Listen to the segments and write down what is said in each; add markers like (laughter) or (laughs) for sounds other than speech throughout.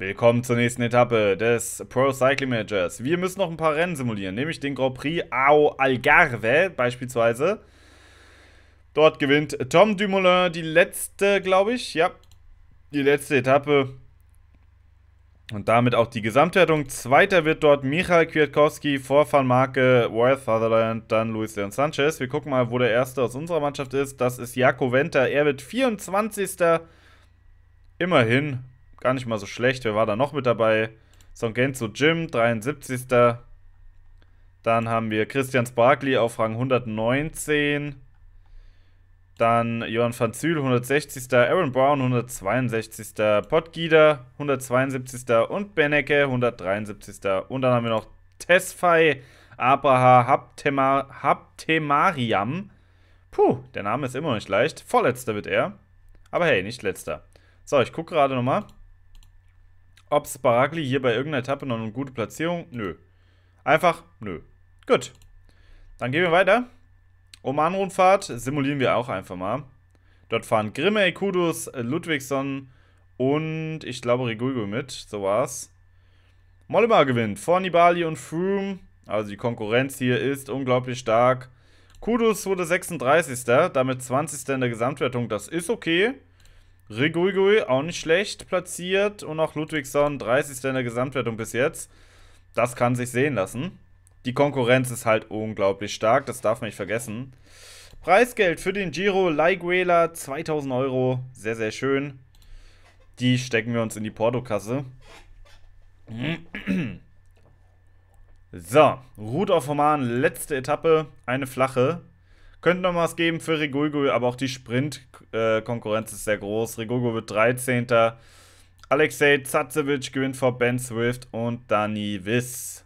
Willkommen zur nächsten Etappe des Pro Cycling Managers. Wir müssen noch ein paar Rennen simulieren, nämlich den Grand Prix Ao Algarve beispielsweise. Dort gewinnt Tom Dumoulin die letzte, glaube ich, ja, die letzte Etappe. Und damit auch die Gesamtwertung. Zweiter wird dort Michael Kwiatkowski vor Van Marke, Worth Sutherland, dann Luis Leon Sanchez. Wir gucken mal, wo der Erste aus unserer Mannschaft ist. Das ist Jaco Venter. Er wird 24. Immerhin Gar nicht mal so schlecht. Wer war da noch mit dabei? Songenzo Jim, 73. Dann haben wir Christian Sparkli auf Rang 119. Dann Johann van Zyl, 160. Aaron Brown, 162. Pottgieder, 172. Und Benecke, 173. Und dann haben wir noch Tesfai, Abraha Haptema, Haptemariam. Puh, der Name ist immer noch nicht leicht. Vorletzter wird er. Aber hey, nicht letzter. So, ich gucke gerade nochmal ob Sparagli hier bei irgendeiner Etappe noch eine gute Platzierung? Nö. Einfach nö. Gut. Dann gehen wir weiter. Oman-Rundfahrt simulieren wir auch einfach mal. Dort fahren Grimme, Kudus, Ludwigsson und ich glaube Regulgo mit. So war's. Mollema gewinnt vor Nibali und Froome. Also die Konkurrenz hier ist unglaublich stark. Kudus wurde 36. Damit 20. in der Gesamtwertung. Das ist okay. Riguigui auch nicht schlecht platziert und auch Ludwigsson 30. in der Gesamtwertung bis jetzt. Das kann sich sehen lassen. Die Konkurrenz ist halt unglaublich stark, das darf man nicht vergessen. Preisgeld für den Giro Laiguela 2000 Euro, sehr, sehr schön. Die stecken wir uns in die Portokasse. So, auf Roman, letzte Etappe, eine flache. Könnte noch was geben für Rigulgo, aber auch die Sprint-Konkurrenz ist sehr groß. Rigulgo wird 13. Alexei Zatsevic gewinnt vor Ben Swift und Dani Wiss.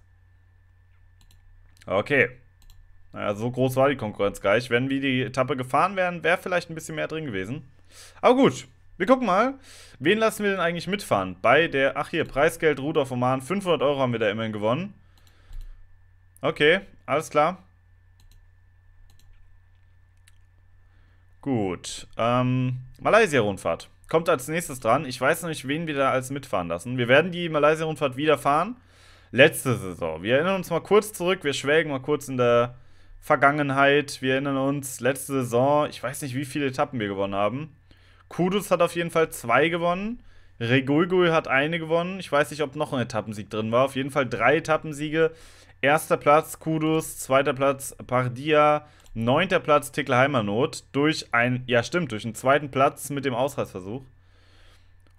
Okay. Naja, so groß war die Konkurrenz gar nicht. Wenn wir die Etappe gefahren wären, wäre vielleicht ein bisschen mehr drin gewesen. Aber gut, wir gucken mal. Wen lassen wir denn eigentlich mitfahren? Bei der, ach hier, Preisgeld Rudolf Oman. 500 Euro haben wir da immerhin gewonnen. Okay, alles klar. Gut. Ähm, Malaysia-Rundfahrt. Kommt als nächstes dran. Ich weiß noch nicht, wen wir da als mitfahren lassen. Wir werden die Malaysia-Rundfahrt wieder fahren. Letzte Saison. Wir erinnern uns mal kurz zurück. Wir schwelgen mal kurz in der Vergangenheit. Wir erinnern uns, letzte Saison, ich weiß nicht, wie viele Etappen wir gewonnen haben. Kudus hat auf jeden Fall zwei gewonnen. Regulgul hat eine gewonnen. Ich weiß nicht, ob noch ein Etappensieg drin war. Auf jeden Fall drei Etappensiege. Erster Platz Kudus, zweiter Platz Pardia, Neunter Platz Tickle Heimernot durch einen, ja stimmt, durch einen zweiten Platz mit dem Ausreißversuch.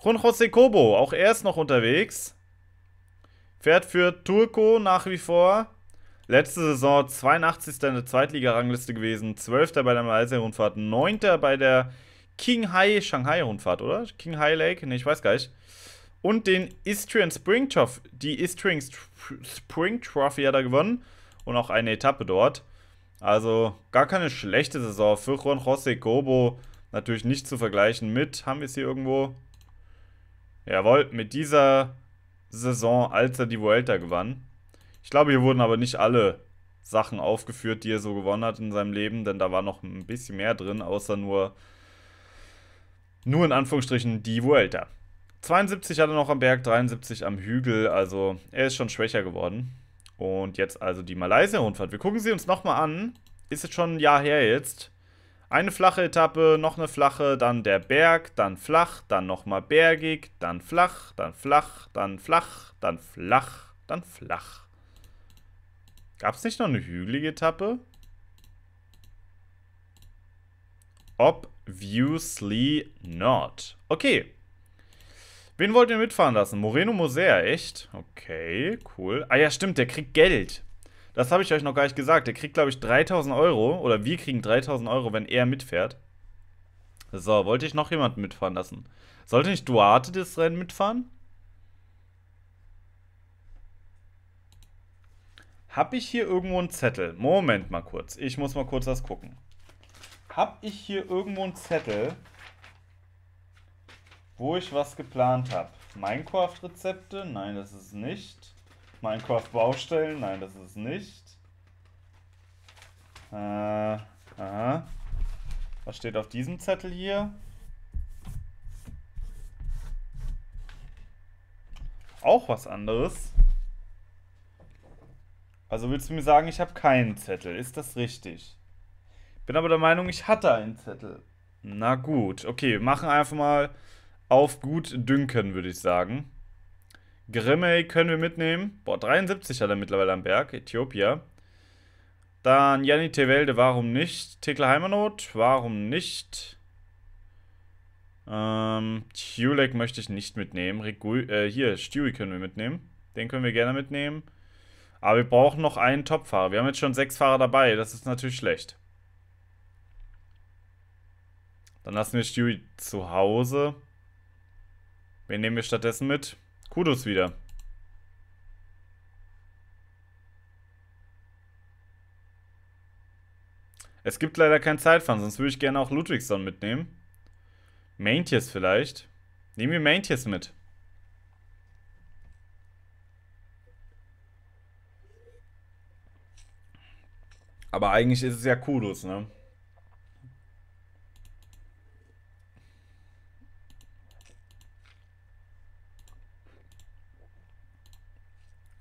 Juan José Cobo, auch er ist noch unterwegs. Fährt für Turco nach wie vor. Letzte Saison 82. in der Zweitliga-Rangliste gewesen, 12. bei der Malaysia-Rundfahrt, 9. bei der Qinghai Shanghai-Rundfahrt, oder? Qinghai Lake? Ne, ich weiß gar nicht. Und den Istrian Spring Trophy, die Istrian Spring Trophy hat er gewonnen und auch eine Etappe dort. Also gar keine schlechte Saison für Juan José Gobo. Natürlich nicht zu vergleichen mit, haben wir es hier irgendwo? Jawohl, mit dieser Saison, als er die Vuelta gewann. Ich glaube, hier wurden aber nicht alle Sachen aufgeführt, die er so gewonnen hat in seinem Leben, denn da war noch ein bisschen mehr drin, außer nur, nur in Anführungsstrichen die Vuelta. 72 hat er noch am Berg, 73 am Hügel, also er ist schon schwächer geworden. Und jetzt also die Malaysia-Rundfahrt. Wir gucken sie uns nochmal an. Ist jetzt schon ein Jahr her jetzt. Eine flache Etappe, noch eine flache, dann der Berg, dann flach, dann nochmal bergig, dann flach, dann flach, dann flach, dann flach, dann flach. Gab es nicht noch eine hügelige Etappe? Obviously not. Okay, Wen wollt ihr mitfahren lassen? Moreno Moser, echt? Okay, cool. Ah ja, stimmt, der kriegt Geld. Das habe ich euch noch gar nicht gesagt. Der kriegt, glaube ich, 3000 Euro. Oder wir kriegen 3000 Euro, wenn er mitfährt. So, wollte ich noch jemanden mitfahren lassen? Sollte nicht Duarte das Rennen mitfahren? Habe ich hier irgendwo einen Zettel? Moment mal kurz. Ich muss mal kurz was gucken. Habe ich hier irgendwo einen Zettel? wo ich was geplant habe. Minecraft-Rezepte? Nein, das ist nicht. Minecraft-Baustellen? Nein, das ist nicht. Äh, aha. Was steht auf diesem Zettel hier? Auch was anderes. Also willst du mir sagen, ich habe keinen Zettel. Ist das richtig? Bin aber der Meinung, ich hatte einen Zettel. Na gut. Okay, wir machen einfach mal auf gut Dünken, würde ich sagen. Grimmey können wir mitnehmen. Boah, 73 hat er mittlerweile am Berg. Äthiopia. Dann Janni Tewelde, warum nicht? Tekla Heimanot, warum nicht? Ähm, Tulek möchte ich nicht mitnehmen. Regu äh, hier, Stewie können wir mitnehmen. Den können wir gerne mitnehmen. Aber wir brauchen noch einen Topfahrer. Wir haben jetzt schon sechs Fahrer dabei. Das ist natürlich schlecht. Dann lassen wir Stewie zu Hause. Wen nehmen wir stattdessen mit? Kudos wieder. Es gibt leider kein Zeitfahren, sonst würde ich gerne auch Ludwigson mitnehmen. Maintjes vielleicht. Nehmen wir Maintjes mit. Aber eigentlich ist es ja Kudos, ne?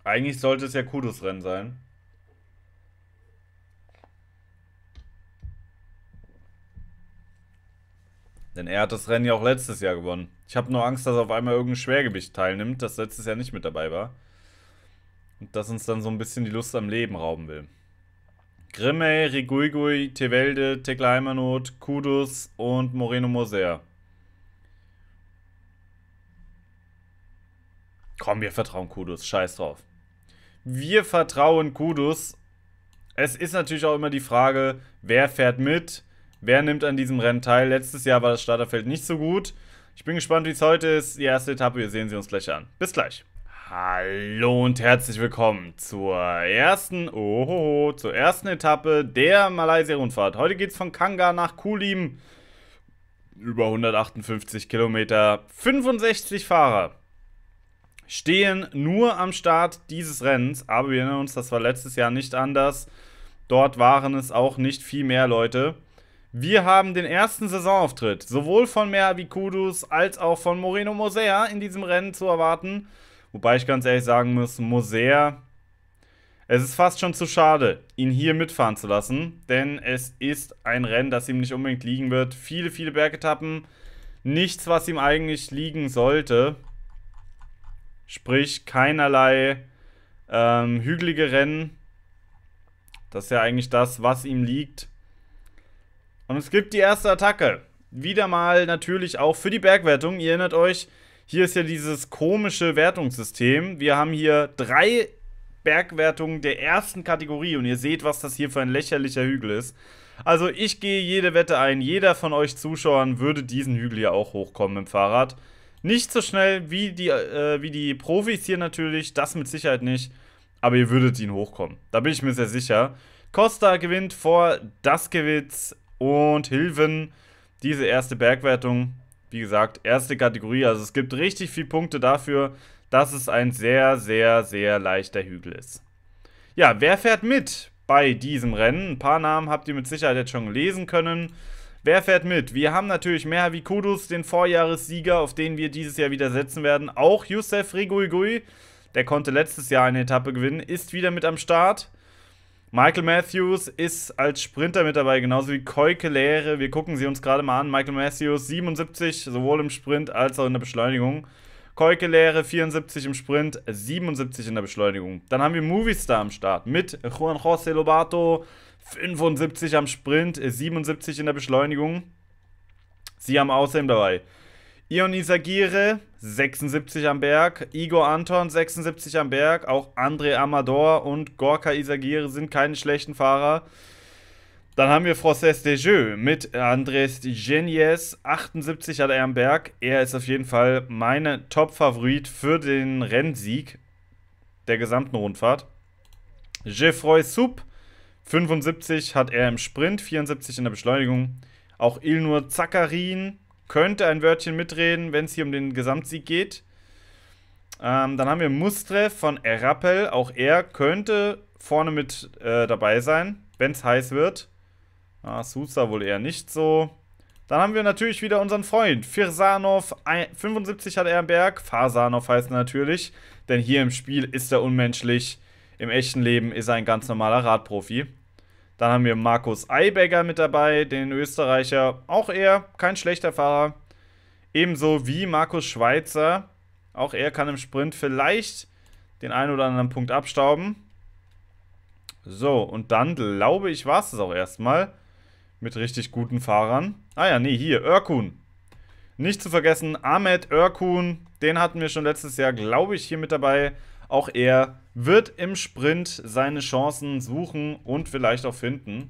Eigentlich sollte es ja Kudos-Rennen sein. Denn er hat das Rennen ja auch letztes Jahr gewonnen. Ich habe nur Angst, dass auf einmal irgendein Schwergewicht teilnimmt, das letztes Jahr nicht mit dabei war. Und das uns dann so ein bisschen die Lust am Leben rauben will. Grimme, Riguigui, Tevelde, Tekla Heimanot, Kudus und Moreno Moser. Komm, wir vertrauen Kudus. Scheiß drauf. Wir vertrauen Kudus. Es ist natürlich auch immer die Frage, wer fährt mit, wer nimmt an diesem Rennen teil. Letztes Jahr war das Starterfeld nicht so gut. Ich bin gespannt, wie es heute ist. Die erste Etappe, wir sehen sie uns gleich an. Bis gleich. Hallo und herzlich willkommen zur ersten, ohoho, zur ersten Etappe der Malaysia-Rundfahrt. Heute geht es von Kanga nach Kulim. Über 158 Kilometer, 65 Fahrer stehen nur am Start dieses Rennens. Aber wir erinnern uns, das war letztes Jahr nicht anders. Dort waren es auch nicht viel mehr Leute. Wir haben den ersten Saisonauftritt sowohl von Mehavi Kudus als auch von Moreno Moser in diesem Rennen zu erwarten. Wobei ich ganz ehrlich sagen muss, Moser, es ist fast schon zu schade, ihn hier mitfahren zu lassen, denn es ist ein Rennen, das ihm nicht unbedingt liegen wird. Viele, viele Bergetappen, nichts, was ihm eigentlich liegen sollte. Sprich, keinerlei ähm, hügelige Rennen. Das ist ja eigentlich das, was ihm liegt. Und es gibt die erste Attacke. Wieder mal natürlich auch für die Bergwertung. Ihr erinnert euch, hier ist ja dieses komische Wertungssystem. Wir haben hier drei Bergwertungen der ersten Kategorie und ihr seht, was das hier für ein lächerlicher Hügel ist. Also ich gehe jede Wette ein, jeder von euch Zuschauern würde diesen Hügel ja auch hochkommen im Fahrrad. Nicht so schnell wie die, äh, wie die Profis hier natürlich, das mit Sicherheit nicht. Aber ihr würdet ihn hochkommen. Da bin ich mir sehr sicher. Costa gewinnt vor Daskewitz und Hilven diese erste Bergwertung. Wie gesagt, erste Kategorie. Also es gibt richtig viele Punkte dafür, dass es ein sehr, sehr, sehr leichter Hügel ist. Ja, wer fährt mit bei diesem Rennen? Ein paar Namen habt ihr mit Sicherheit jetzt schon lesen können. Wer fährt mit? Wir haben natürlich Mehavi Kudus, den Vorjahressieger, auf den wir dieses Jahr wieder setzen werden. Auch Youssef Riguigui, der konnte letztes Jahr eine Etappe gewinnen, ist wieder mit am Start. Michael Matthews ist als Sprinter mit dabei, genauso wie Keuke Lehre. Wir gucken sie uns gerade mal an. Michael Matthews 77, sowohl im Sprint als auch in der Beschleunigung. Keuke Keukelere 74 im Sprint, 77 in der Beschleunigung. Dann haben wir Movistar am Start mit Juan José Lobato, 75 am Sprint, 77 in der Beschleunigung. Sie haben außerdem dabei Ion Isagire, 76 am Berg, Igor Anton, 76 am Berg, auch André Amador und Gorka Isagire sind keine schlechten Fahrer. Dann haben wir Frances Desjeux mit Andres Genies. 78 hat er am Berg. Er ist auf jeden Fall mein Top-Favorit für den Rennsieg der gesamten Rundfahrt. Geoffroy Soup, 75 hat er im Sprint, 74 in der Beschleunigung. Auch Ilnur Zakarin könnte ein Wörtchen mitreden, wenn es hier um den Gesamtsieg geht. Ähm, dann haben wir Mustre von Erapel. Auch er könnte vorne mit äh, dabei sein, wenn es heiß wird. Ah, Susa wohl eher nicht so. Dann haben wir natürlich wieder unseren Freund. Firsanov, 75 hat er am Berg. Farsanov heißt er natürlich. Denn hier im Spiel ist er unmenschlich. Im echten Leben ist er ein ganz normaler Radprofi. Dann haben wir Markus Eibegger mit dabei, den Österreicher. Auch er, kein schlechter Fahrer. Ebenso wie Markus Schweizer. Auch er kann im Sprint vielleicht den einen oder anderen Punkt abstauben. So, und dann glaube ich, war es das auch erstmal. Mit richtig guten Fahrern. Ah ja, nee, hier, Örkun. Nicht zu vergessen, Ahmed Örkun. Den hatten wir schon letztes Jahr, glaube ich, hier mit dabei. Auch er wird im Sprint seine Chancen suchen und vielleicht auch finden.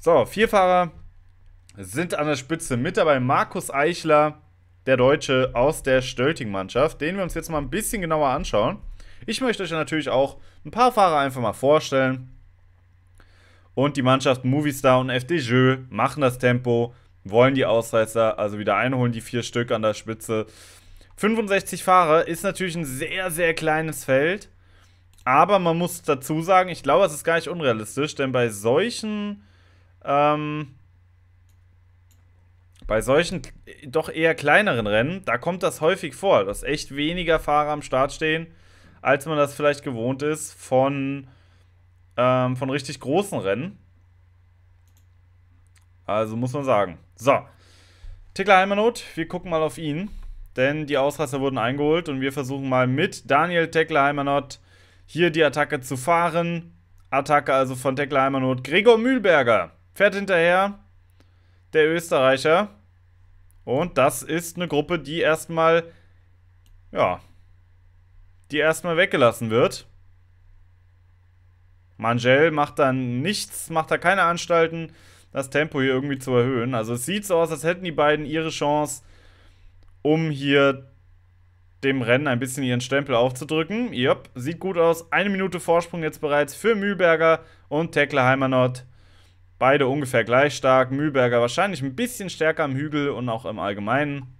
So, vier Fahrer sind an der Spitze mit dabei. Markus Eichler, der Deutsche aus der Stölting-Mannschaft, den wir uns jetzt mal ein bisschen genauer anschauen. Ich möchte euch natürlich auch ein paar Fahrer einfach mal vorstellen. Und die Mannschaft Movistar und FDJ machen das Tempo, wollen die Ausreißer also wieder einholen, die vier Stück an der Spitze. 65 Fahrer ist natürlich ein sehr, sehr kleines Feld. Aber man muss dazu sagen, ich glaube, es ist gar nicht unrealistisch, denn bei solchen, ähm, bei solchen doch eher kleineren Rennen, da kommt das häufig vor, dass echt weniger Fahrer am Start stehen als man das vielleicht gewohnt ist von, ähm, von richtig großen Rennen. Also muss man sagen. So, Tickler Heimanot, wir gucken mal auf ihn. Denn die Ausreißer wurden eingeholt und wir versuchen mal mit Daniel Tekler Heimanot hier die Attacke zu fahren. Attacke also von Tekla Heimanot. Gregor Mühlberger fährt hinterher, der Österreicher. Und das ist eine Gruppe, die erstmal, ja, die erstmal weggelassen wird. Mangel macht dann nichts, macht da keine Anstalten, das Tempo hier irgendwie zu erhöhen. Also es sieht so aus, als hätten die beiden ihre Chance, um hier dem Rennen ein bisschen ihren Stempel aufzudrücken. Jupp, sieht gut aus. Eine Minute Vorsprung jetzt bereits für Mühlberger und Tekle Heimanot. Beide ungefähr gleich stark. Mühlberger wahrscheinlich ein bisschen stärker am Hügel und auch im Allgemeinen.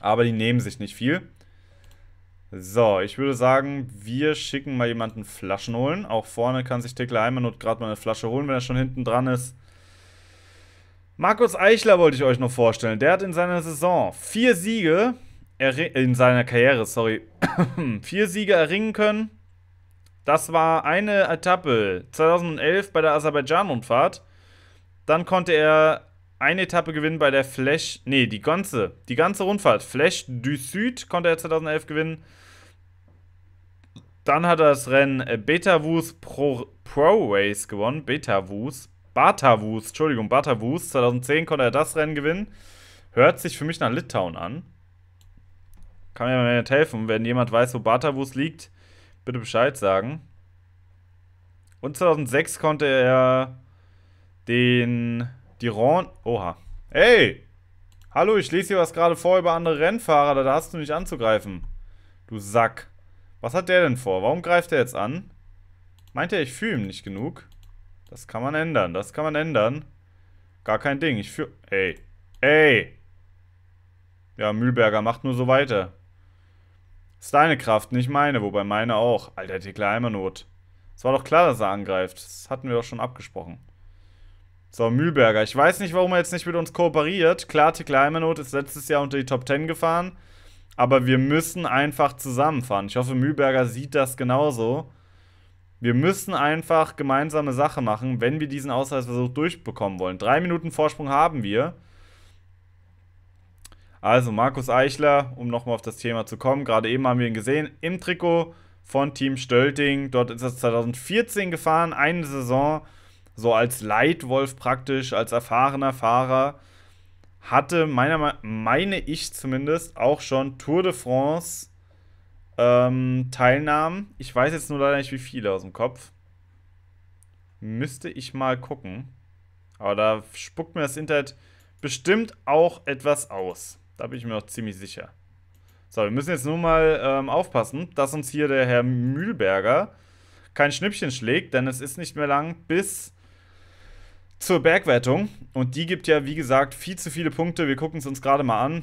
Aber die nehmen sich nicht viel. So, ich würde sagen, wir schicken mal jemanden Flaschen holen. Auch vorne kann sich Tickler Heimannot gerade mal eine Flasche holen, wenn er schon hinten dran ist. Markus Eichler wollte ich euch noch vorstellen. Der hat in seiner Saison vier Siege, in seiner Karriere, sorry, (coughs) vier Siege erringen können. Das war eine Etappe 2011 bei der Aserbaidschan-Rundfahrt. Dann konnte er eine Etappe gewinnen bei der Flash, nee, die ganze, die ganze Rundfahrt. Flash du Sud konnte er 2011 gewinnen. Dann hat er das Rennen äh, Betavus Pro, Pro Race gewonnen. Betavus. Batavus, Entschuldigung, Batavus. 2010 konnte er das Rennen gewinnen. Hört sich für mich nach Litauen an. Kann mir mal nicht helfen. Wenn jemand weiß, wo Batavus liegt, bitte Bescheid sagen. Und 2006 konnte er den. Die Ron. Oha. Ey! Hallo, ich lese hier was gerade vor über andere Rennfahrer. Da hast du mich anzugreifen. Du Sack. Was hat der denn vor? Warum greift er jetzt an? Meint er, ich fühle ihm nicht genug? Das kann man ändern, das kann man ändern. Gar kein Ding, ich fühle... Ey, ey! Ja, Mühlberger macht nur so weiter. Ist deine Kraft, nicht meine, wobei meine auch. Alter, Tickler Heimernot. Es war doch klar, dass er angreift. Das hatten wir doch schon abgesprochen. So, Mühlberger. Ich weiß nicht, warum er jetzt nicht mit uns kooperiert. Klar, Tickler Heimernot ist letztes Jahr unter die Top 10 gefahren. Aber wir müssen einfach zusammenfahren. Ich hoffe, Mühlberger sieht das genauso. Wir müssen einfach gemeinsame Sache machen, wenn wir diesen Ausreißversuch durchbekommen wollen. Drei Minuten Vorsprung haben wir. Also Markus Eichler, um nochmal auf das Thema zu kommen. Gerade eben haben wir ihn gesehen im Trikot von Team Stölting. Dort ist er 2014 gefahren, eine Saison so als Leitwolf praktisch, als erfahrener Fahrer hatte meiner meine ich zumindest auch schon Tour de France ähm, Teilnahmen. Ich weiß jetzt nur leider nicht, wie viele aus dem Kopf. Müsste ich mal gucken. Aber da spuckt mir das Internet bestimmt auch etwas aus. Da bin ich mir auch ziemlich sicher. So, wir müssen jetzt nur mal ähm, aufpassen, dass uns hier der Herr Mühlberger kein Schnippchen schlägt, denn es ist nicht mehr lang bis zur Bergwertung. Und die gibt ja, wie gesagt, viel zu viele Punkte. Wir gucken es uns gerade mal an.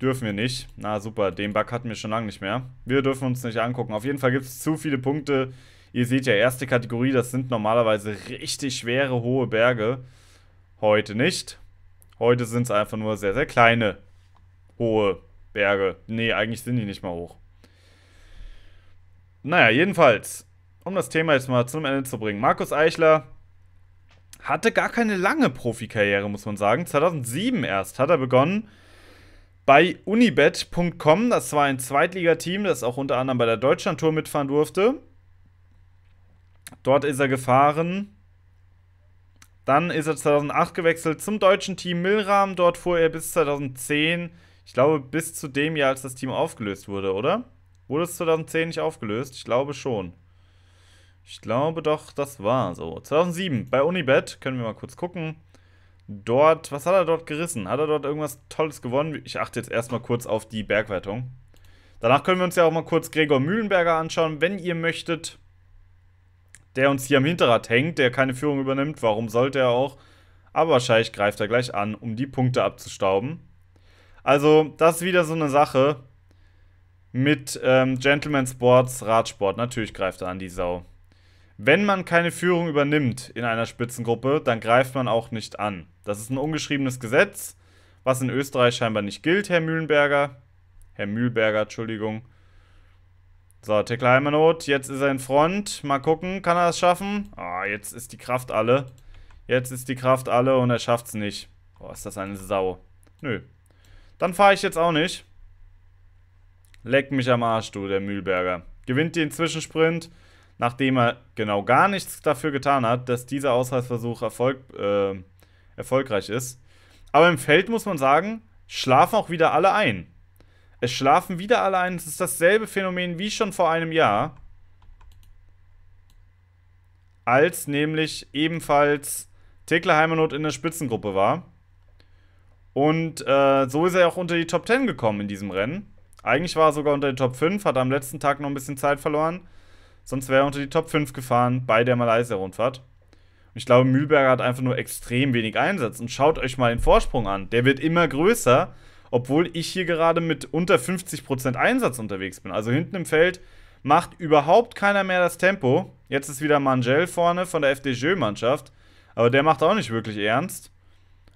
Dürfen wir nicht. Na super, den Bug hatten wir schon lange nicht mehr. Wir dürfen uns nicht angucken. Auf jeden Fall gibt es zu viele Punkte. Ihr seht ja, erste Kategorie, das sind normalerweise richtig schwere, hohe Berge. Heute nicht. Heute sind es einfach nur sehr, sehr kleine, hohe Berge. Nee, eigentlich sind die nicht mal hoch. Naja, jedenfalls, um das Thema jetzt mal zum Ende zu bringen. Markus Eichler hatte gar keine lange Profikarriere, muss man sagen. 2007 erst hat er begonnen bei unibet.com. Das war ein Zweitligateam, das auch unter anderem bei der Deutschlandtour mitfahren durfte. Dort ist er gefahren. Dann ist er 2008 gewechselt zum deutschen Team Milram. Dort fuhr er bis 2010, ich glaube bis zu dem Jahr, als das Team aufgelöst wurde, oder? Wurde es 2010 nicht aufgelöst? Ich glaube schon. Ich glaube doch, das war so. 2007 bei Unibet, können wir mal kurz gucken. Dort, was hat er dort gerissen? Hat er dort irgendwas Tolles gewonnen? Ich achte jetzt erstmal kurz auf die Bergwertung. Danach können wir uns ja auch mal kurz Gregor Mühlenberger anschauen, wenn ihr möchtet. Der uns hier am Hinterrad hängt, der keine Führung übernimmt. Warum sollte er auch? Aber wahrscheinlich greift er gleich an, um die Punkte abzustauben. Also, das ist wieder so eine Sache mit ähm, Gentleman Sports, Radsport. Natürlich greift er an, die Sau. Wenn man keine Führung übernimmt in einer Spitzengruppe, dann greift man auch nicht an. Das ist ein ungeschriebenes Gesetz, was in Österreich scheinbar nicht gilt, Herr Mühlenberger. Herr Mühlberger, Entschuldigung. So, Tekla Heimanoth, jetzt ist er in Front. Mal gucken, kann er das schaffen? Ah, oh, jetzt ist die Kraft alle. Jetzt ist die Kraft alle und er schafft es nicht. Boah, ist das eine Sau. Nö. Dann fahre ich jetzt auch nicht. Leck mich am Arsch, du, der Mühlberger. Gewinnt den Zwischensprint nachdem er genau gar nichts dafür getan hat, dass dieser Ausreißversuch Erfolg, äh, erfolgreich ist. Aber im Feld muss man sagen, schlafen auch wieder alle ein. Es schlafen wieder alle ein. Es ist dasselbe Phänomen wie schon vor einem Jahr. Als nämlich ebenfalls Tekla Heimenot in der Spitzengruppe war. Und äh, so ist er auch unter die Top 10 gekommen in diesem Rennen. Eigentlich war er sogar unter die Top 5, hat am letzten Tag noch ein bisschen Zeit verloren. Sonst wäre er unter die Top 5 gefahren bei der Malaysia-Rundfahrt. Ich glaube, Mühlberger hat einfach nur extrem wenig Einsatz. Und schaut euch mal den Vorsprung an. Der wird immer größer, obwohl ich hier gerade mit unter 50% Einsatz unterwegs bin. Also hinten im Feld macht überhaupt keiner mehr das Tempo. Jetzt ist wieder Mangel vorne von der FDJ-Mannschaft. Aber der macht auch nicht wirklich ernst.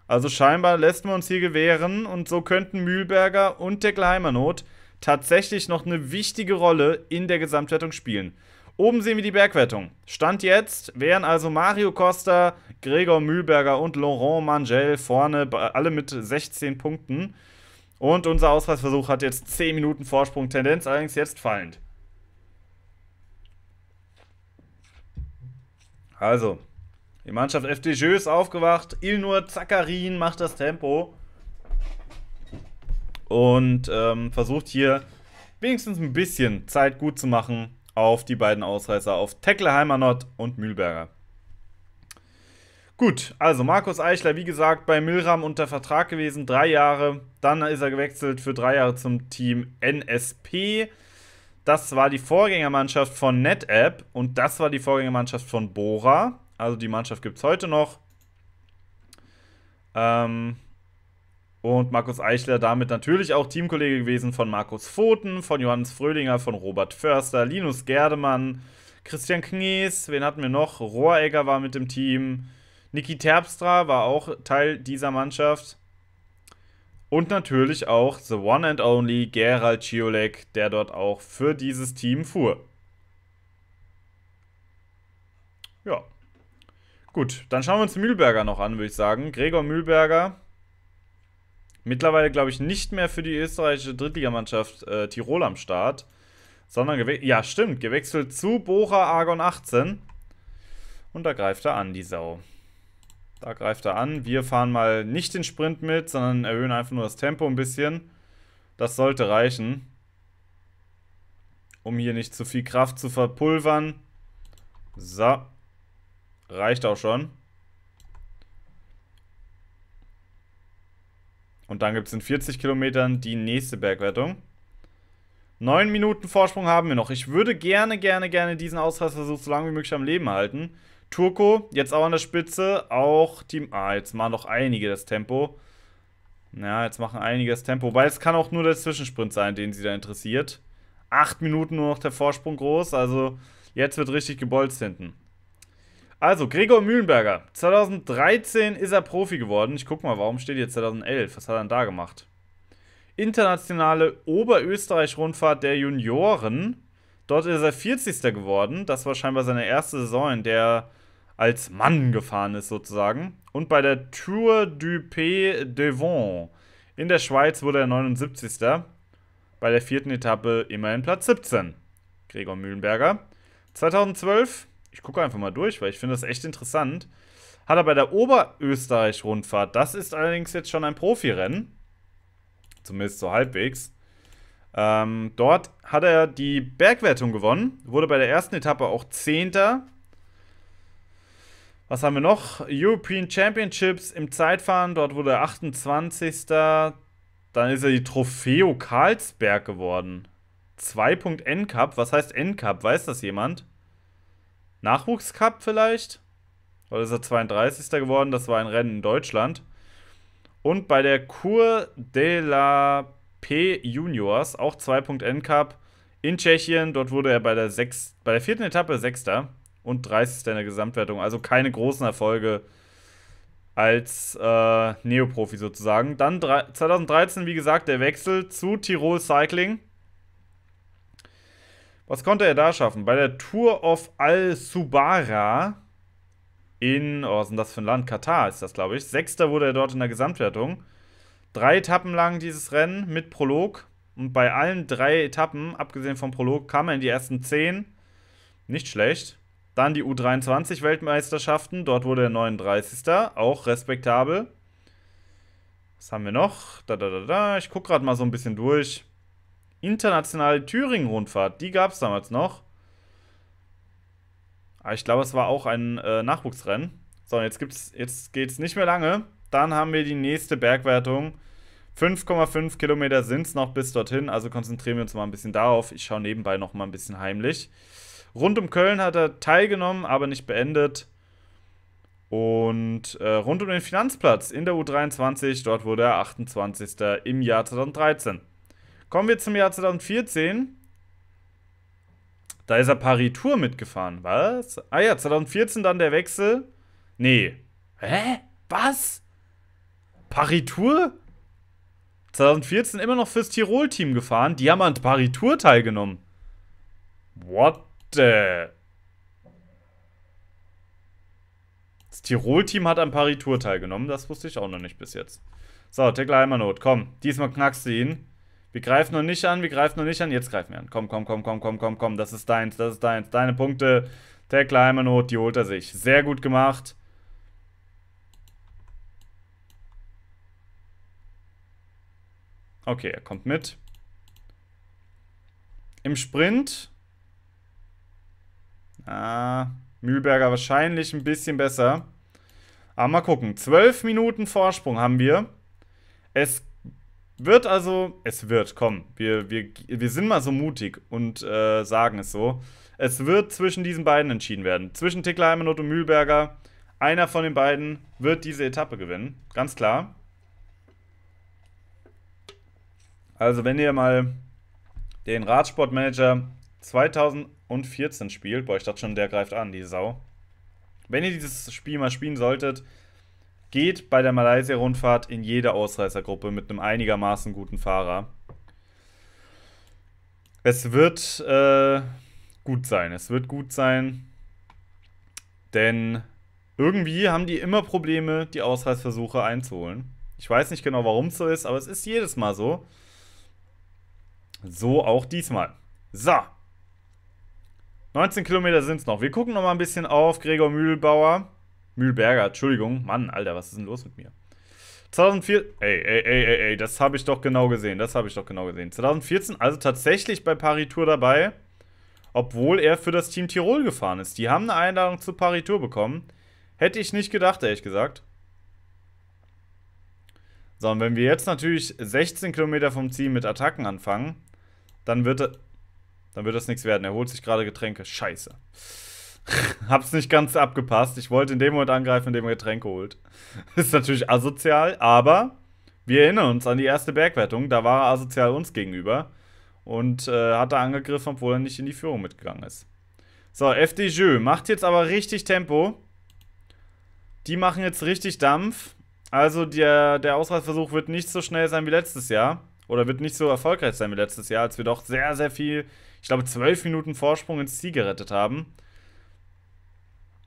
Also scheinbar lässt man uns hier gewähren und so könnten Mühlberger und der Geheimernoth tatsächlich noch eine wichtige Rolle in der Gesamtwertung spielen. Oben sehen wir die Bergwertung. Stand jetzt wären also Mario Costa, Gregor Mühlberger und Laurent Mangel vorne, alle mit 16 Punkten. Und unser Ausreißversuch hat jetzt 10 Minuten Vorsprung, Tendenz allerdings jetzt fallend. Also, die Mannschaft FDJ ist aufgewacht. Ilnur Zakarin macht das Tempo. Und ähm, versucht hier wenigstens ein bisschen Zeit gut zu machen auf die beiden Ausreißer, auf Tekle Heimanot und Mühlberger. Gut, also Markus Eichler, wie gesagt, bei Milram unter Vertrag gewesen, drei Jahre. Dann ist er gewechselt für drei Jahre zum Team NSP. Das war die Vorgängermannschaft von NetApp und das war die Vorgängermannschaft von Bora. Also die Mannschaft gibt es heute noch. Ähm, und Markus Eichler damit natürlich auch Teamkollege gewesen von Markus Pfoten, von Johannes Frödinger, von Robert Förster, Linus Gerdemann, Christian Knies, wen hatten wir noch? Rohregger war mit dem Team, Niki Terpstra war auch Teil dieser Mannschaft. Und natürlich auch The One and Only Gerald Ciolek, der dort auch für dieses Team fuhr. Ja. Gut, dann schauen wir uns Mühlberger noch an, würde ich sagen. Gregor Mühlberger Mittlerweile, glaube ich, nicht mehr für die österreichische Drittligamannschaft äh, Tirol am Start, sondern, ja, stimmt, gewechselt zu Bocher Argon 18. Und da greift er an, die Sau. Da greift er an. Wir fahren mal nicht den Sprint mit, sondern erhöhen einfach nur das Tempo ein bisschen. Das sollte reichen, um hier nicht zu viel Kraft zu verpulvern. So, reicht auch schon. Und dann gibt es in 40 Kilometern die nächste Bergwertung. Neun Minuten Vorsprung haben wir noch. Ich würde gerne, gerne, gerne diesen Ausreißversuch so lange wie möglich am Leben halten. Turco, jetzt auch an der Spitze. Auch Team Ah, jetzt machen doch einige das Tempo. Ja, jetzt machen einige das Tempo. Weil es kann auch nur der Zwischensprint sein, den sie da interessiert. Acht Minuten nur noch der Vorsprung groß. Also jetzt wird richtig gebolzt hinten. Also, Gregor Mühlenberger. 2013 ist er Profi geworden. Ich guck mal, warum steht hier 2011? Was hat er denn da gemacht? Internationale Oberösterreich-Rundfahrt der Junioren. Dort ist er 40. geworden. Das war scheinbar seine erste Saison, in der er als Mann gefahren ist, sozusagen. Und bei der Tour du Pays de Devon in der Schweiz wurde er 79. Bei der vierten Etappe immerhin Platz 17. Gregor Mühlenberger. 2012 ich gucke einfach mal durch, weil ich finde das echt interessant. Hat er bei der Oberösterreich-Rundfahrt, das ist allerdings jetzt schon ein Profirennen, zumindest so halbwegs. Ähm, dort hat er die Bergwertung gewonnen, wurde bei der ersten Etappe auch Zehnter. Was haben wir noch? European Championships im Zeitfahren, dort wurde er 28. Dann ist er die Trofeo Karlsberg geworden. 2. n Cup, was heißt N Cup? Weiß das jemand? Nachwuchscup vielleicht. Oder ist er 32. geworden? Das war ein Rennen in Deutschland. Und bei der Cour de la P Juniors, auch 2.N Cup in Tschechien. Dort wurde er bei der, sechs, bei der vierten Etappe Sechster und 30. in der Gesamtwertung. Also keine großen Erfolge als äh, Neoprofi sozusagen. Dann 2013, wie gesagt, der Wechsel zu Tirol Cycling. Was konnte er da schaffen? Bei der Tour of Al-Subara in, oh, was ist denn das für ein Land? Katar ist das, glaube ich. Sechster wurde er dort in der Gesamtwertung. Drei Etappen lang dieses Rennen mit Prolog. Und bei allen drei Etappen, abgesehen vom Prolog, kam er in die ersten zehn. Nicht schlecht. Dann die U23-Weltmeisterschaften. Dort wurde er 39. Auch respektabel. Was haben wir noch? Da, da, da, da. Ich gucke gerade mal so ein bisschen durch internationale Thüringen-Rundfahrt, die gab es damals noch. Aber ah, ich glaube, es war auch ein äh, Nachwuchsrennen. So, jetzt, jetzt geht es nicht mehr lange. Dann haben wir die nächste Bergwertung. 5,5 Kilometer sind es noch bis dorthin, also konzentrieren wir uns mal ein bisschen darauf. Ich schaue nebenbei noch mal ein bisschen heimlich. Rund um Köln hat er teilgenommen, aber nicht beendet. Und äh, rund um den Finanzplatz in der U23, dort wurde er 28. im Jahr 2013. Kommen wir zum Jahr 2014. Da ist er Paris-Tour mitgefahren. Was? Ah ja, 2014 dann der Wechsel. Nee. Hä? Was? Paris-Tour? 2014 immer noch fürs Tirol-Team gefahren. Die haben an Paris-Tour teilgenommen. What the... Das Tirol-Team hat an Paris-Tour teilgenommen. Das wusste ich auch noch nicht bis jetzt. So, Tekla Heimanot, komm. Diesmal knackst du ihn. Wir greifen noch nicht an, wir greifen noch nicht an. Jetzt greifen wir an. Komm, komm, komm, komm, komm, komm, komm. Das ist deins, das ist deins. Deine Punkte. Tackle Heimanot, die holt er sich. Sehr gut gemacht. Okay, er kommt mit. Im Sprint. Ah, Mühlberger wahrscheinlich ein bisschen besser. Aber mal gucken. Zwölf Minuten Vorsprung haben wir. Es wird also, es wird, komm, wir, wir, wir sind mal so mutig und äh, sagen es so. Es wird zwischen diesen beiden entschieden werden. Zwischen Tickler und Mühlberger. Einer von den beiden wird diese Etappe gewinnen. Ganz klar. Also, wenn ihr mal den Radsportmanager 2014 spielt, boah, ich dachte schon, der greift an, die Sau. Wenn ihr dieses Spiel mal spielen solltet, geht bei der Malaysia-Rundfahrt in jede Ausreißergruppe mit einem einigermaßen guten Fahrer. Es wird äh, gut sein. Es wird gut sein. Denn irgendwie haben die immer Probleme, die Ausreißversuche einzuholen. Ich weiß nicht genau, warum es so ist, aber es ist jedes Mal so. So auch diesmal. So. 19 Kilometer sind es noch. Wir gucken noch mal ein bisschen auf Gregor Mühlbauer. Mühlberger, Entschuldigung. Mann, Alter, was ist denn los mit mir? 2004, ey, ey, ey, ey, ey, das habe ich doch genau gesehen, das habe ich doch genau gesehen. 2014, also tatsächlich bei Paritour dabei, obwohl er für das Team Tirol gefahren ist. Die haben eine Einladung zu Paritour bekommen. Hätte ich nicht gedacht, ehrlich gesagt. So, und wenn wir jetzt natürlich 16 Kilometer vom Ziel mit Attacken anfangen, dann wird, dann wird das nichts werden. Er holt sich gerade Getränke. Scheiße. (laughs) Hab's nicht ganz abgepasst. Ich wollte in dem Moment angreifen, in dem er Getränke holt. (laughs) Ist natürlich asozial, aber wir erinnern uns an die erste Bergwertung. Da war er asozial uns gegenüber und äh, hat da angegriffen, obwohl er nicht in die Führung mitgegangen ist. So, FDJ macht jetzt aber richtig Tempo. Die machen jetzt richtig Dampf. Also der, der Ausreißversuch wird nicht so schnell sein wie letztes Jahr. Oder wird nicht so erfolgreich sein wie letztes Jahr, als wir doch sehr, sehr viel, ich glaube, zwölf Minuten Vorsprung ins Ziel gerettet haben.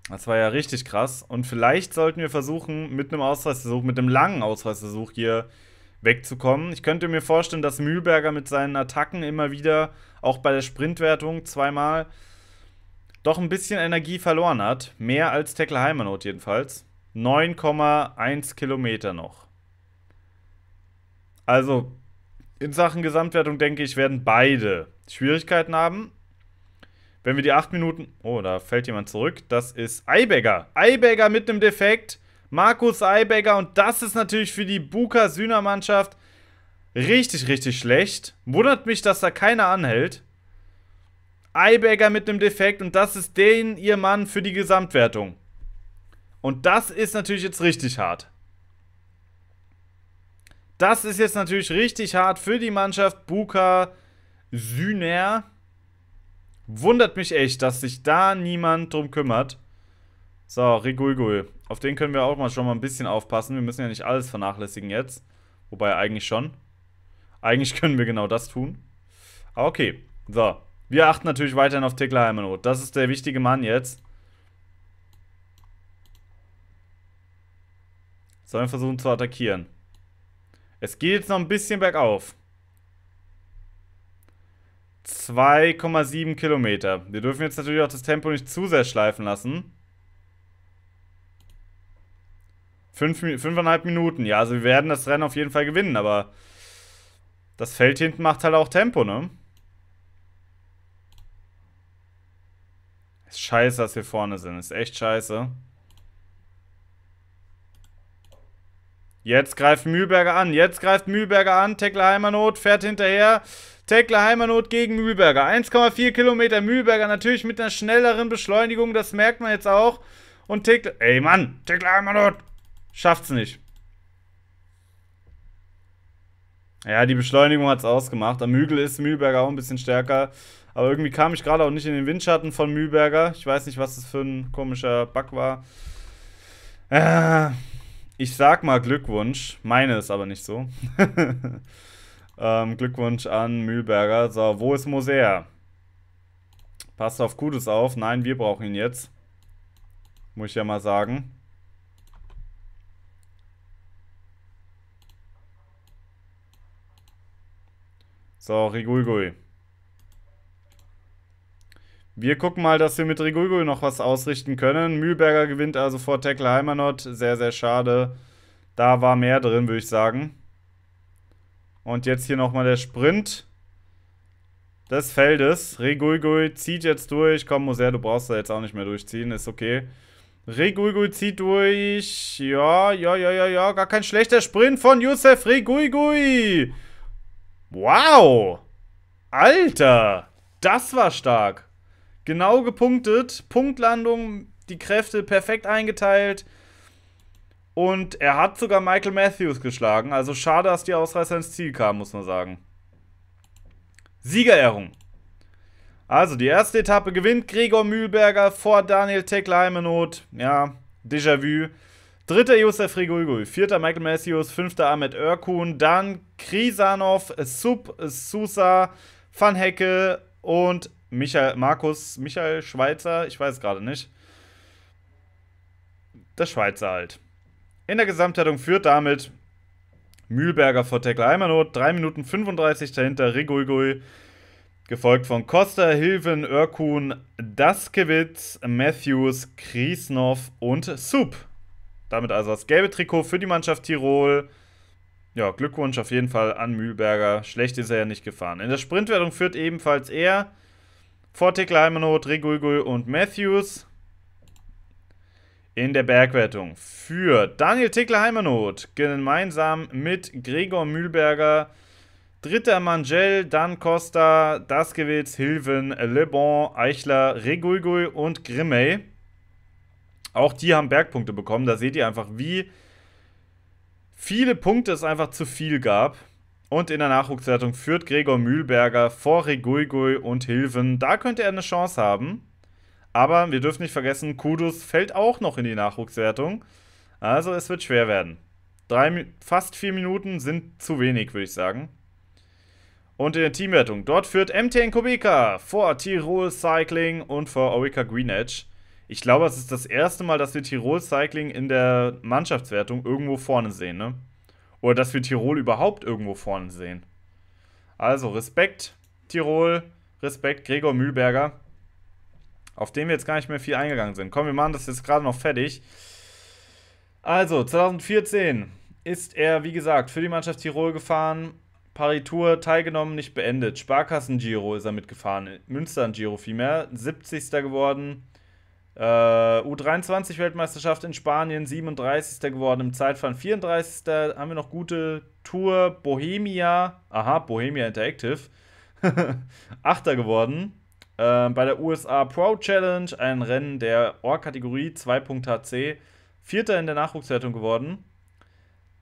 Das war ja richtig krass. Und vielleicht sollten wir versuchen, mit einem Ausreißversuch, mit einem langen Ausreißversuch hier wegzukommen. Ich könnte mir vorstellen, dass Mühlberger mit seinen Attacken immer wieder, auch bei der Sprintwertung zweimal, doch ein bisschen Energie verloren hat. Mehr als Tackle Heimanot jedenfalls. 9,1 Kilometer noch. Also, in Sachen Gesamtwertung denke ich, werden beide Schwierigkeiten haben. Wenn wir die 8 Minuten. Oh, da fällt jemand zurück. Das ist Eibäger. Eibäger mit einem Defekt. Markus Eibäger. Und das ist natürlich für die Buka-Sühner-Mannschaft richtig, richtig schlecht. Wundert mich, dass da keiner anhält. Eibäger mit einem Defekt. Und das ist den ihr Mann für die Gesamtwertung. Und das ist natürlich jetzt richtig hart. Das ist jetzt natürlich richtig hart für die Mannschaft Buka sühner Wundert mich echt, dass sich da niemand drum kümmert. So, Regulgul. Auf den können wir auch mal schon mal ein bisschen aufpassen. Wir müssen ja nicht alles vernachlässigen jetzt. Wobei eigentlich schon. Eigentlich (laughs) können wir genau das tun. Ah, okay. So. Wir achten natürlich weiterhin auf Tekla Das ist der wichtige Mann jetzt. Sollen versuchen zu attackieren. Es geht jetzt noch ein bisschen bergauf. 2,7 Kilometer. Wir dürfen jetzt natürlich auch das Tempo nicht zu sehr schleifen lassen. Fünf, Minuten. Ja, also wir werden das Rennen auf jeden Fall gewinnen, aber das Feld hinten macht halt auch Tempo, ne? Ist scheiße, dass wir vorne sind. Ist echt scheiße. Jetzt greift Mühlberger an. Jetzt greift Mühlberger an. Tekla Heimernot fährt hinterher. Tekla Heimernot gegen Mühlberger. 1,4 Kilometer. Mühlberger natürlich mit einer schnelleren Beschleunigung. Das merkt man jetzt auch. Und Tekla... Ey, Mann! Tekla Heimernot! Schafft's nicht. Ja, die Beschleunigung hat's ausgemacht. Am Hügel ist Mühlberger auch ein bisschen stärker. Aber irgendwie kam ich gerade auch nicht in den Windschatten von Mühlberger. Ich weiß nicht, was das für ein komischer Bug war. Äh ich sag mal Glückwunsch. Meine ist aber nicht so. (laughs) ähm, Glückwunsch an Mühlberger. So, wo ist Moser? Passt auf Gutes auf. Nein, wir brauchen ihn jetzt. Muss ich ja mal sagen. So, Rigulgui. Wir gucken mal, dass wir mit Rigulgul noch was ausrichten können. Mühlberger gewinnt also vor Tackle Heimanot. Sehr, sehr schade. Da war mehr drin, würde ich sagen. Und jetzt hier nochmal der Sprint des Feldes. Rigulgul zieht jetzt durch. Komm, Moser, du brauchst da jetzt auch nicht mehr durchziehen. Ist okay. Rigulgul zieht durch. Ja, ja, ja, ja, ja. Gar kein schlechter Sprint von Youssef Rigulgul. Wow. Alter. Das war stark. Genau gepunktet. Punktlandung, die Kräfte perfekt eingeteilt. Und er hat sogar Michael Matthews geschlagen. Also schade, dass die Ausreißer ins Ziel kamen, muss man sagen. Siegerehrung. Also die erste Etappe gewinnt Gregor Mühlberger vor Daniel Tekla Heimenoth. Ja, Déjà-vu. Dritter Josef Rigulgul, vierter Michael Matthews, fünfter Ahmed Erkun, dann Krisanov, Sub Susa, Van Hecke und Michael, Markus, Michael Schweizer, ich weiß gerade nicht. Der Schweizer halt. In der Gesamtwertung führt damit Mühlberger vor Tackler Eimernoth, 3 Minuten 35 dahinter Riguigui, gefolgt von Costa, Hilven, Örkun, Daskewitz, Matthews, Krisnov und Sup. Damit also das gelbe Trikot für die Mannschaft Tirol. Ja, Glückwunsch auf jeden Fall an Mühlberger. Schlecht ist er ja nicht gefahren. In der Sprintwertung führt ebenfalls er Fortek, Leimenoth, Regulgul und Matthews in der Bergwertung für Daniel Tickler Heimenoth gemeinsam mit Gregor Mühlberger, dritter Mangel, dann Costa, Daskewitz, Hilven, Le Bon, Eichler, Regulgul und Grimmey. Auch die haben Bergpunkte bekommen. Da seht ihr einfach, wie viele Punkte es einfach zu viel gab. Und in der Nachwuchswertung führt Gregor Mühlberger vor Reguigui und Hilven. Da könnte er eine Chance haben. Aber wir dürfen nicht vergessen, Kudus fällt auch noch in die Nachwuchswertung. Also es wird schwer werden. Drei, fast vier Minuten sind zu wenig, würde ich sagen. Und in der Teamwertung. Dort führt MTN Kubica vor Tirol Cycling und vor Oika Green Edge. Ich glaube, es ist das erste Mal, dass wir Tirol Cycling in der Mannschaftswertung irgendwo vorne sehen, ne? Oder dass wir Tirol überhaupt irgendwo vorne sehen. Also Respekt, Tirol, Respekt, Gregor Mühlberger, auf den wir jetzt gar nicht mehr viel eingegangen sind. Komm, wir machen das jetzt gerade noch fertig. Also, 2014 ist er, wie gesagt, für die Mannschaft Tirol gefahren. Paritur teilgenommen, nicht beendet. Sparkassen-Giro ist er mitgefahren. Münster-Giro vielmehr. 70. geworden. Äh, U23-Weltmeisterschaft in Spanien, 37. geworden, im Zeitfahren 34. Haben wir noch gute Tour Bohemia, aha, Bohemia Interactive, 8. (laughs) geworden. Äh, bei der USA Pro Challenge, ein Rennen der Ohr-Kategorie 2.HC, 4. in der Nachwuchswertung geworden.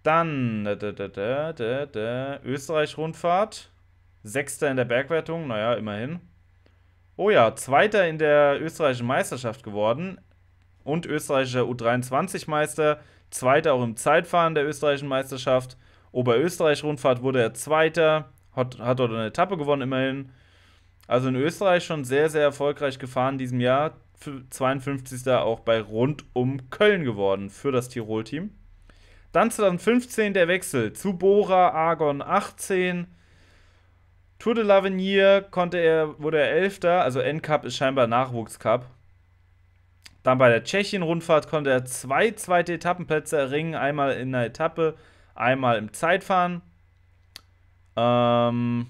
Dann da, da, da, Österreich-Rundfahrt, 6. in der Bergwertung, naja, immerhin. Oh ja, Zweiter in der österreichischen Meisterschaft geworden und österreichischer U23-Meister. Zweiter auch im Zeitfahren der österreichischen Meisterschaft. Oberösterreich-Rundfahrt wurde er Zweiter, hat, hat dort eine Etappe gewonnen immerhin. Also in Österreich schon sehr, sehr erfolgreich gefahren in diesem Jahr. 52. auch bei Rund um Köln geworden für das Tirol-Team. Dann 2015 der Wechsel zu Bora Argon 18 Tour de l'Avenir konnte er, wurde er Elfter, also N-Cup ist scheinbar Nachwuchscup. Dann bei der Tschechien-Rundfahrt konnte er zwei zweite Etappenplätze erringen, einmal in der Etappe, einmal im Zeitfahren. Ähm,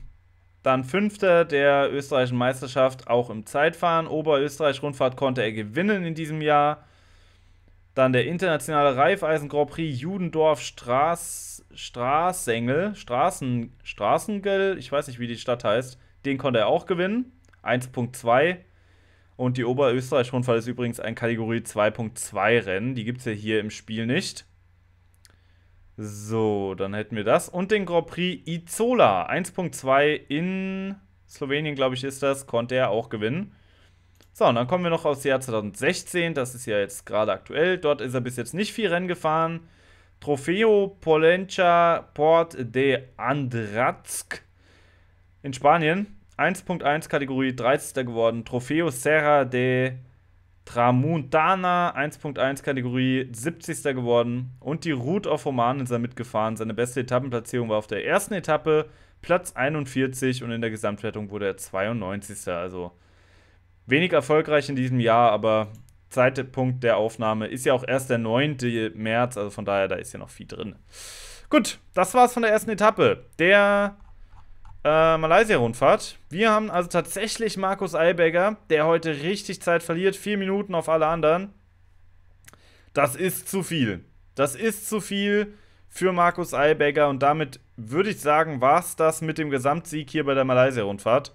dann Fünfter der österreichischen Meisterschaft, auch im Zeitfahren. Oberösterreich-Rundfahrt konnte er gewinnen in diesem Jahr. Dann der internationale Raiffeisen Grand Prix Judendorf Straßengel, Straßen, Straßengel, ich weiß nicht, wie die Stadt heißt. Den konnte er auch gewinnen. 1.2. Und die Oberösterreich-Rundfahrt ist übrigens ein Kategorie 2.2 Rennen. Die gibt es ja hier im Spiel nicht. So, dann hätten wir das. Und den Grand Prix Izola 1.2 in Slowenien, glaube ich, ist das. Konnte er auch gewinnen. So, und dann kommen wir noch aufs Jahr 2016, das ist ja jetzt gerade aktuell. Dort ist er bis jetzt nicht viel Rennen gefahren. Trofeo Polencia Port de Andratsk in Spanien. 1.1 Kategorie 30. geworden. Trofeo Serra de Tramuntana 1.1 Kategorie 70. geworden. Und die Route of Oman ist er mitgefahren. Seine beste Etappenplatzierung war auf der ersten Etappe Platz 41 und in der Gesamtwertung wurde er 92. Also wenig erfolgreich in diesem Jahr, aber Zeitpunkt der Aufnahme ist ja auch erst der 9. März, also von daher, da ist ja noch viel drin. Gut, das war's von der ersten Etappe. Der äh, Malaysia-Rundfahrt. Wir haben also tatsächlich Markus Eibegger, der heute richtig Zeit verliert, vier Minuten auf alle anderen. Das ist zu viel. Das ist zu viel für Markus Eibegger und damit würde ich sagen, war's das mit dem Gesamtsieg hier bei der Malaysia-Rundfahrt.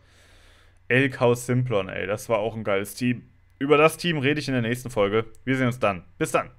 Elkhaus Simplon, ey. Das war auch ein geiles Team. Über das Team rede ich in der nächsten Folge. Wir sehen uns dann. Bis dann.